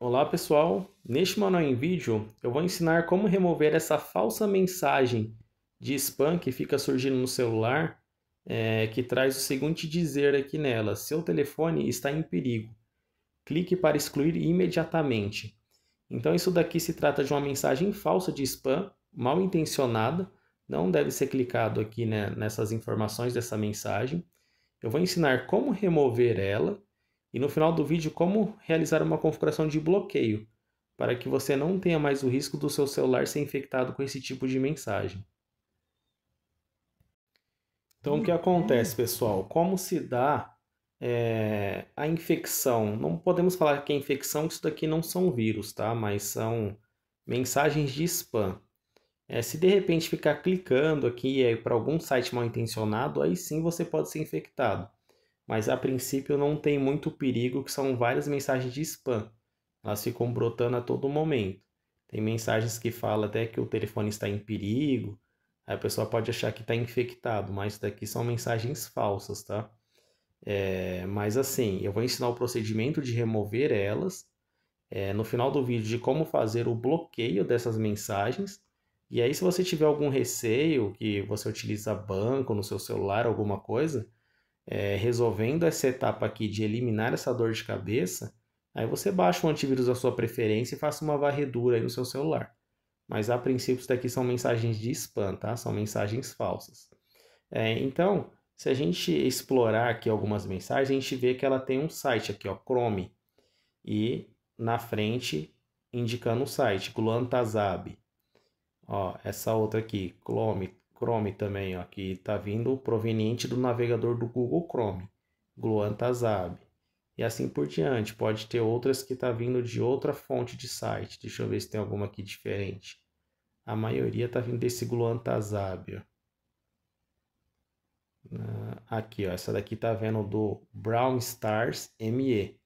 Olá pessoal, neste manual em vídeo eu vou ensinar como remover essa falsa mensagem de spam que fica surgindo no celular, é, que traz o seguinte dizer aqui nela, seu telefone está em perigo, clique para excluir imediatamente. Então isso daqui se trata de uma mensagem falsa de spam, mal intencionada, não deve ser clicado aqui né, nessas informações dessa mensagem. Eu vou ensinar como remover ela e no final do vídeo, como realizar uma configuração de bloqueio, para que você não tenha mais o risco do seu celular ser infectado com esse tipo de mensagem. Então, o que acontece, pessoal? Como se dá é, a infecção? Não podemos falar que é infecção, que isso daqui não são vírus, tá? Mas são mensagens de spam. É, se de repente ficar clicando aqui é, para algum site mal intencionado, aí sim você pode ser infectado mas a princípio não tem muito perigo, que são várias mensagens de spam. Elas ficam brotando a todo momento. Tem mensagens que falam até que o telefone está em perigo, aí a pessoa pode achar que está infectado, mas isso daqui são mensagens falsas, tá? É, mas assim, eu vou ensinar o procedimento de remover elas, é, no final do vídeo de como fazer o bloqueio dessas mensagens. E aí, se você tiver algum receio que você utiliza banco no seu celular, alguma coisa, é, resolvendo essa etapa aqui de eliminar essa dor de cabeça, aí você baixa o antivírus da sua preferência e faça uma varredura aí no seu celular. Mas a princípio, isso daqui são mensagens de spam, tá? São mensagens falsas. É, então, se a gente explorar aqui algumas mensagens, a gente vê que ela tem um site aqui, ó, Chrome. E na frente, indicando o site, Gluantazab. Ó, essa outra aqui, Chrome, Chrome também, ó, que está vindo proveniente do navegador do Google Chrome, Gluantazab. E assim por diante, pode ter outras que está vindo de outra fonte de site. Deixa eu ver se tem alguma aqui diferente. A maioria está vindo desse Gluantazab. Ah, aqui, ó, essa daqui está vendo do Brown Stars ME.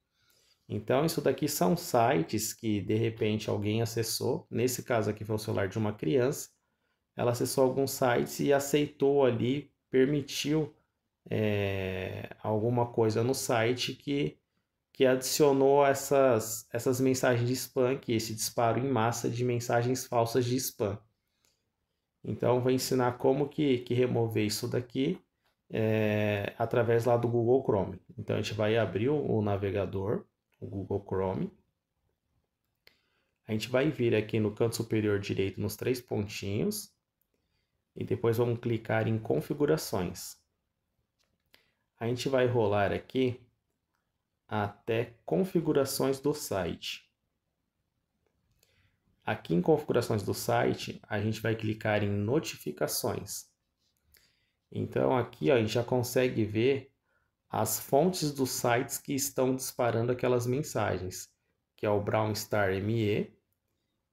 Então, isso daqui são sites que de repente alguém acessou. Nesse caso aqui foi o celular de uma criança ela acessou alguns sites e aceitou ali, permitiu é, alguma coisa no site que, que adicionou essas, essas mensagens de spam, que esse disparo em massa de mensagens falsas de spam. Então, vou ensinar como que, que remover isso daqui é, através lá do Google Chrome. Então, a gente vai abrir o, o navegador, o Google Chrome. A gente vai vir aqui no canto superior direito nos três pontinhos e depois vamos clicar em configurações. A gente vai rolar aqui até configurações do site. Aqui em configurações do site, a gente vai clicar em notificações. Então aqui ó, a gente já consegue ver as fontes dos sites que estão disparando aquelas mensagens, que é o Brown Star ME,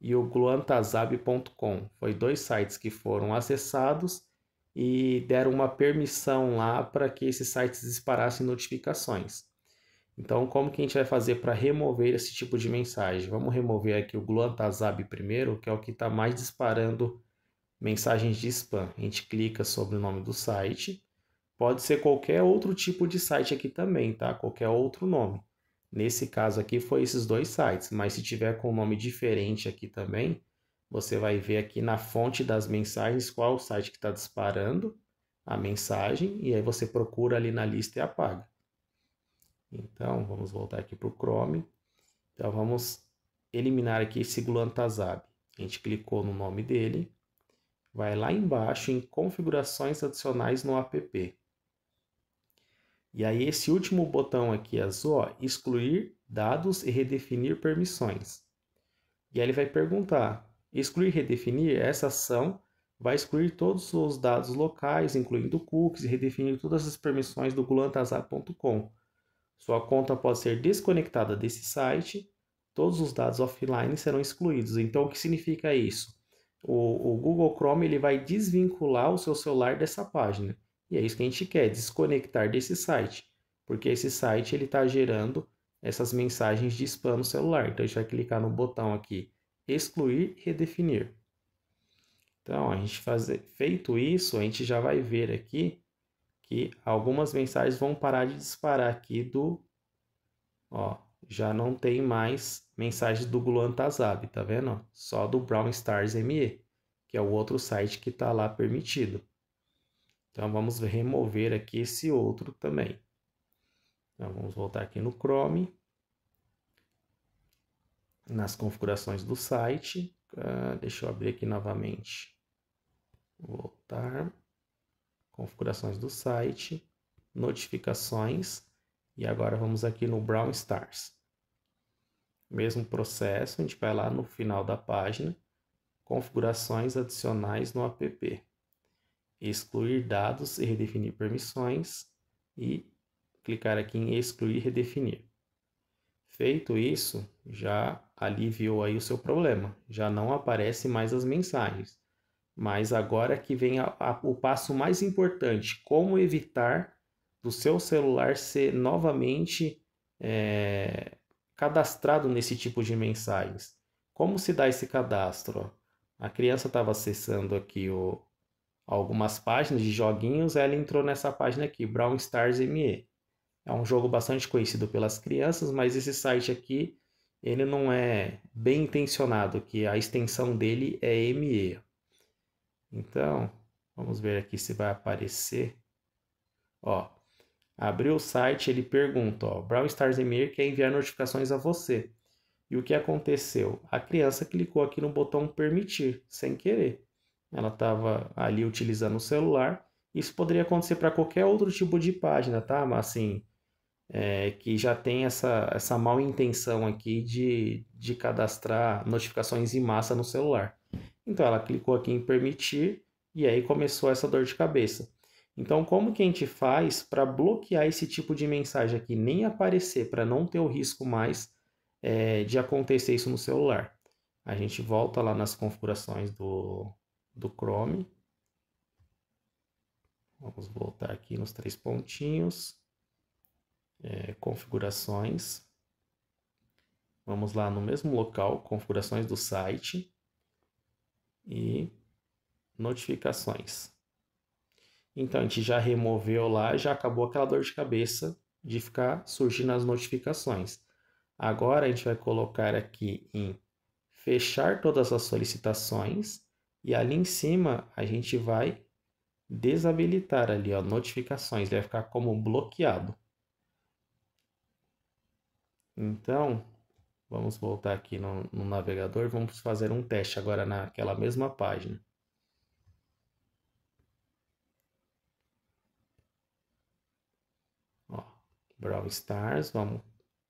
e o gluantazab.com. Foi dois sites que foram acessados e deram uma permissão lá para que esses sites disparassem notificações. Então, como que a gente vai fazer para remover esse tipo de mensagem? Vamos remover aqui o Gluantazab primeiro, que é o que está mais disparando mensagens de spam. A gente clica sobre o nome do site. Pode ser qualquer outro tipo de site aqui também, tá? Qualquer outro nome. Nesse caso aqui foi esses dois sites, mas se tiver com um nome diferente aqui também, você vai ver aqui na fonte das mensagens qual o site que está disparando a mensagem e aí você procura ali na lista e apaga. Então, vamos voltar aqui para o Chrome. Então, vamos eliminar aqui esse Gluantazab. A gente clicou no nome dele, vai lá embaixo em configurações adicionais no app. E aí esse último botão aqui azul, ó, excluir dados e redefinir permissões. E aí ele vai perguntar, excluir redefinir, essa ação vai excluir todos os dados locais, incluindo cookies, e redefinir todas as permissões do gulantazar.com. Sua conta pode ser desconectada desse site, todos os dados offline serão excluídos. Então, o que significa isso? O, o Google Chrome ele vai desvincular o seu celular dessa página. E é isso que a gente quer, desconectar desse site, porque esse site ele está gerando essas mensagens de spam no celular. Então a gente vai clicar no botão aqui excluir e redefinir. Então, a gente fazer, feito isso, a gente já vai ver aqui que algumas mensagens vão parar de disparar aqui do ó, já não tem mais mensagem do Gluan Tazab, tá vendo? Só do Brown Stars ME, que é o outro site que está lá permitido. Então, vamos remover aqui esse outro também. Então, vamos voltar aqui no Chrome. Nas configurações do site. Ah, deixa eu abrir aqui novamente. Voltar. Configurações do site. Notificações. E agora vamos aqui no Brown Stars. Mesmo processo, a gente vai lá no final da página, configurações adicionais no app excluir dados e redefinir permissões e clicar aqui em excluir e redefinir. Feito isso, já aliviou aí o seu problema, já não aparece mais as mensagens. Mas agora que vem a, a, o passo mais importante, como evitar do seu celular ser novamente é, cadastrado nesse tipo de mensagens. Como se dá esse cadastro? A criança estava acessando aqui o, algumas páginas de joguinhos, ela entrou nessa página aqui, Brown Stars ME. É um jogo bastante conhecido pelas crianças, mas esse site aqui, ele não é bem intencionado, que a extensão dele é ME. Então, vamos ver aqui se vai aparecer. Ó, abriu o site, ele pergunta, ó, Brown Stars ME quer enviar notificações a você. E o que aconteceu? A criança clicou aqui no botão permitir, sem querer ela estava ali utilizando o celular. Isso poderia acontecer para qualquer outro tipo de página, tá? Mas assim, é, que já tem essa, essa mal intenção aqui de, de cadastrar notificações em massa no celular. Então ela clicou aqui em permitir e aí começou essa dor de cabeça. Então, como que a gente faz para bloquear esse tipo de mensagem aqui, nem aparecer, para não ter o risco mais é, de acontecer isso no celular? A gente volta lá nas configurações do, do Chrome. Vamos voltar aqui nos três pontinhos, é, configurações. Vamos lá no mesmo local, configurações do site e notificações. Então a gente já removeu lá, já acabou aquela dor de cabeça de ficar surgindo as notificações. Agora a gente vai colocar aqui em fechar todas as solicitações e ali em cima a gente vai desabilitar ali, ó, notificações, ele vai ficar como bloqueado. Então, vamos voltar aqui no, no navegador, vamos fazer um teste agora naquela mesma página. Ó, Brawl Stars, vamos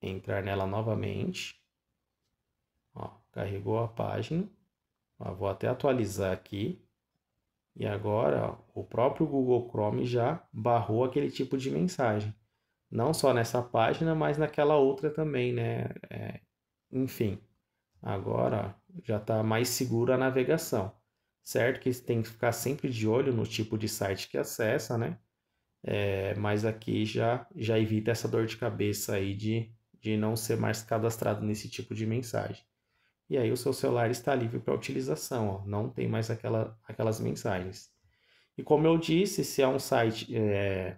entrar nela novamente. Ó, carregou a página. Ó, vou até atualizar aqui. E agora, ó, o próprio Google Chrome já barrou aquele tipo de mensagem. Não só nessa página, mas naquela outra também, né? É, enfim, agora ó, já está mais segura a navegação. Certo que tem que ficar sempre de olho no tipo de site que acessa, né? É, mas aqui já, já evita essa dor de cabeça aí de, de não ser mais cadastrado nesse tipo de mensagem e aí o seu celular está livre para utilização, ó, não tem mais aquela, aquelas mensagens. E como eu disse, se é um site, é,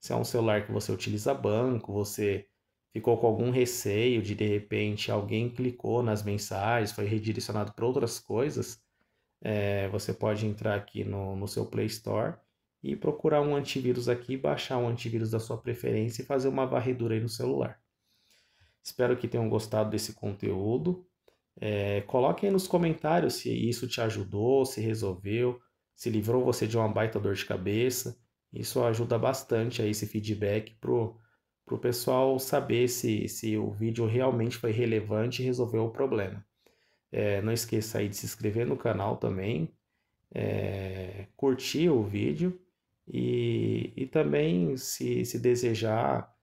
se é um celular que você utiliza banco, você ficou com algum receio de de repente alguém clicou nas mensagens, foi redirecionado para outras coisas, é, você pode entrar aqui no, no seu Play Store e procurar um antivírus aqui, baixar um antivírus da sua preferência e fazer uma varredura aí no celular. Espero que tenham gostado desse conteúdo. É, coloque aí nos comentários se isso te ajudou, se resolveu, se livrou você de uma baita dor de cabeça. Isso ajuda bastante aí esse feedback pro, pro pessoal saber se, se o vídeo realmente foi relevante e resolveu o problema. É, não esqueça aí de se inscrever no canal também, é, curtir o vídeo e, e também, se, se desejar,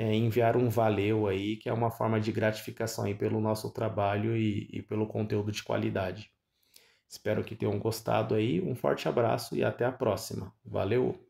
é, enviar um valeu aí, que é uma forma de gratificação aí pelo nosso trabalho e, e pelo conteúdo de qualidade. Espero que tenham gostado aí, um forte abraço e até a próxima. Valeu!